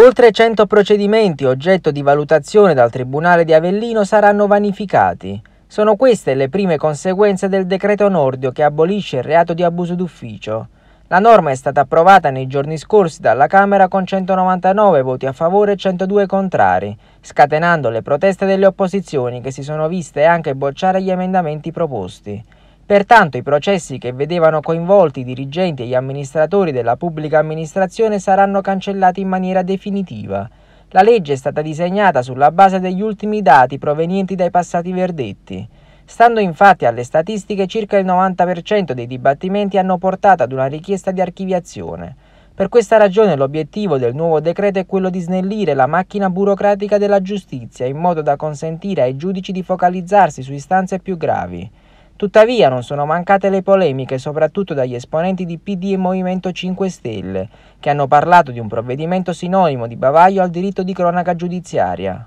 Oltre 100 procedimenti oggetto di valutazione dal Tribunale di Avellino saranno vanificati. Sono queste le prime conseguenze del decreto Nordio che abolisce il reato di abuso d'ufficio. La norma è stata approvata nei giorni scorsi dalla Camera con 199 voti a favore e 102 contrari, scatenando le proteste delle opposizioni che si sono viste anche bocciare gli emendamenti proposti. Pertanto i processi che vedevano coinvolti i dirigenti e gli amministratori della pubblica amministrazione saranno cancellati in maniera definitiva. La legge è stata disegnata sulla base degli ultimi dati provenienti dai passati verdetti. Stando infatti alle statistiche, circa il 90% dei dibattimenti hanno portato ad una richiesta di archiviazione. Per questa ragione l'obiettivo del nuovo decreto è quello di snellire la macchina burocratica della giustizia in modo da consentire ai giudici di focalizzarsi su istanze più gravi. Tuttavia non sono mancate le polemiche, soprattutto dagli esponenti di PD e Movimento 5 Stelle, che hanno parlato di un provvedimento sinonimo di bavaglio al diritto di cronaca giudiziaria.